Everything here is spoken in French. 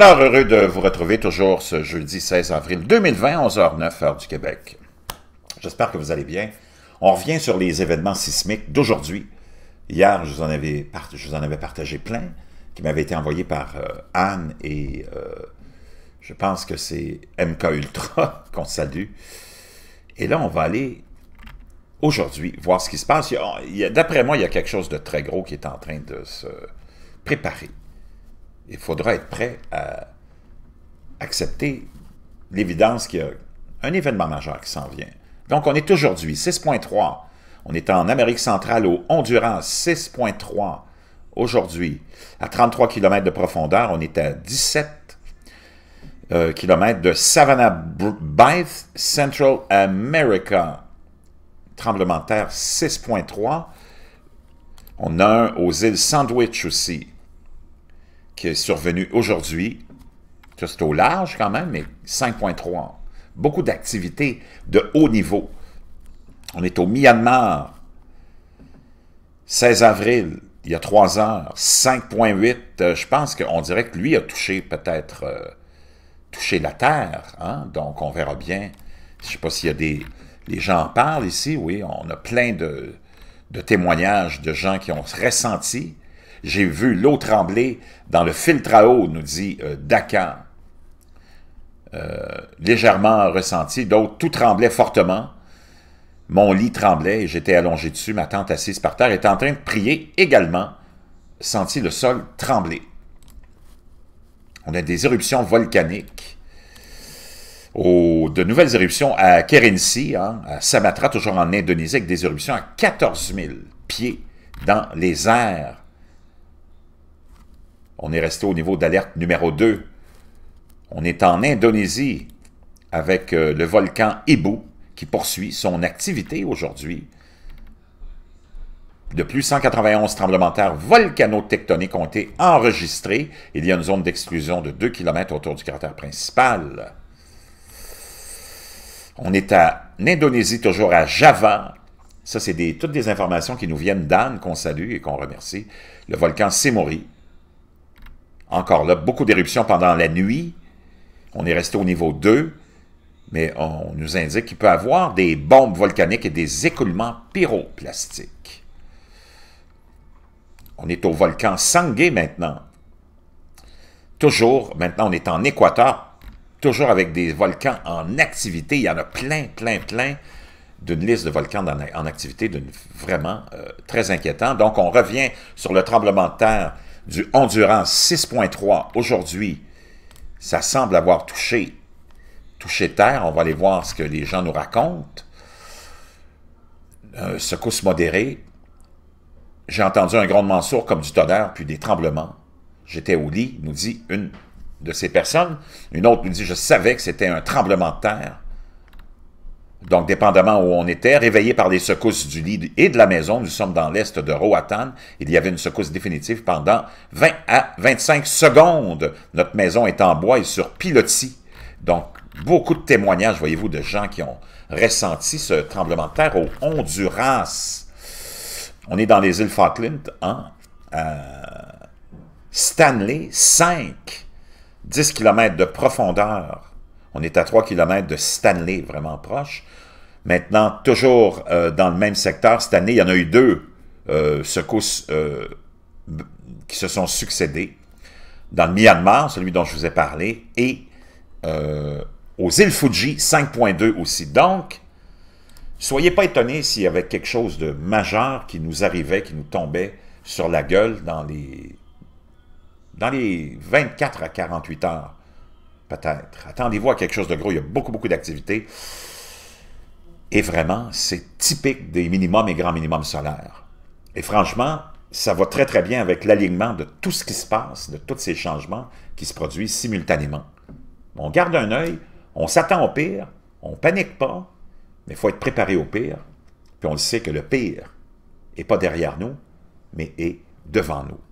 Alors, heureux de vous retrouver toujours ce jeudi 16 avril 2020, 11h09, heure du Québec. J'espère que vous allez bien. On revient sur les événements sismiques d'aujourd'hui. Hier, je vous, en avais je vous en avais partagé plein qui m'avaient été envoyés par euh, Anne et euh, je pense que c'est MK Ultra qu'on salue. Et là, on va aller aujourd'hui voir ce qui se passe. D'après moi, il y a quelque chose de très gros qui est en train de se préparer il faudra être prêt à accepter l'évidence qu'il y a un événement majeur qui s'en vient. Donc, on est aujourd'hui 6.3. On est en Amérique centrale au Honduras, 6.3 aujourd'hui. À 33 km de profondeur, on est à 17 euh, km de Savannah Bight, Central America. Tremblement de terre, 6.3. On a un aux îles Sandwich aussi qui est survenu aujourd'hui, c'est au large quand même, mais 5,3. Beaucoup d'activités de haut niveau. On est au Myanmar, 16 avril, il y a 3 heures, 5,8. Euh, je pense qu'on dirait que lui a touché peut-être euh, touché la Terre. Hein? Donc, on verra bien. Je ne sais pas s'il y a des... Les gens en parlent ici, oui. On a plein de, de témoignages de gens qui ont ressenti j'ai vu l'eau trembler dans le filtre à eau, nous dit euh, Dakar. Euh, légèrement ressenti, d'autres, tout tremblait fortement. Mon lit tremblait j'étais allongé dessus. Ma tante assise par terre était en train de prier également. Senti le sol trembler. On a des éruptions volcaniques. de nouvelles éruptions à Kerinci hein, à Samatra, toujours en Indonésie, avec des éruptions à 14 000 pieds dans les airs. On est resté au niveau d'alerte numéro 2. On est en Indonésie avec euh, le volcan Ibu qui poursuit son activité aujourd'hui. De plus, 191 tremblements de terre volcano-tectoniques ont été enregistrés. Il y a une zone d'exclusion de 2 km autour du cratère principal. On est en Indonésie, toujours à Java. Ça, c'est des, toutes des informations qui nous viennent d'Anne, qu'on salue et qu'on remercie. Le volcan Semori, encore là, beaucoup d'éruptions pendant la nuit. On est resté au niveau 2, mais on nous indique qu'il peut y avoir des bombes volcaniques et des écoulements pyroplastiques. On est au volcan Sangay maintenant. Toujours, maintenant on est en Équateur, toujours avec des volcans en activité. Il y en a plein, plein, plein d'une liste de volcans en, activité, vraiment euh, très inquiétant. Donc on revient sur le tremblement de terre du Endurance 6.3 aujourd'hui, ça semble avoir touché, touché terre. On va aller voir ce que les gens nous racontent. Euh, secousse modérée. J'ai entendu un grondement sourd comme du tonnerre, puis des tremblements. J'étais au lit, nous dit une de ces personnes. Une autre nous dit, je savais que c'était un tremblement de terre donc dépendamment où on était, réveillé par les secousses du lit et de la maison, nous sommes dans l'est de Roatan, il y avait une secousse définitive pendant 20 à 25 secondes. Notre maison est en bois et sur pilotis. Donc, beaucoup de témoignages, voyez-vous, de gens qui ont ressenti ce tremblement de terre au Honduras. On est dans les îles Falkland, hein? Stanley, 5, 10 km de profondeur. On est à 3 km de Stanley, vraiment proche. Maintenant, toujours euh, dans le même secteur, cette année, il y en a eu deux euh, secousses euh, qui se sont succédées. Dans le Myanmar, celui dont je vous ai parlé, et aux îles Fuji, 5.2 aussi. Donc, soyez pas étonnés s'il y avait quelque chose de majeur qui nous arrivait, qui nous tombait sur la gueule dans les, dans les 24 à 48 heures peut-être. Attendez-vous à quelque chose de gros. Il y a beaucoup, beaucoup d'activités. Et vraiment, c'est typique des minimums et grands minimums solaires. Et franchement, ça va très, très bien avec l'alignement de tout ce qui se passe, de tous ces changements qui se produisent simultanément. On garde un œil, on s'attend au pire, on panique pas, mais il faut être préparé au pire. Puis on sait que le pire n'est pas derrière nous, mais est devant nous.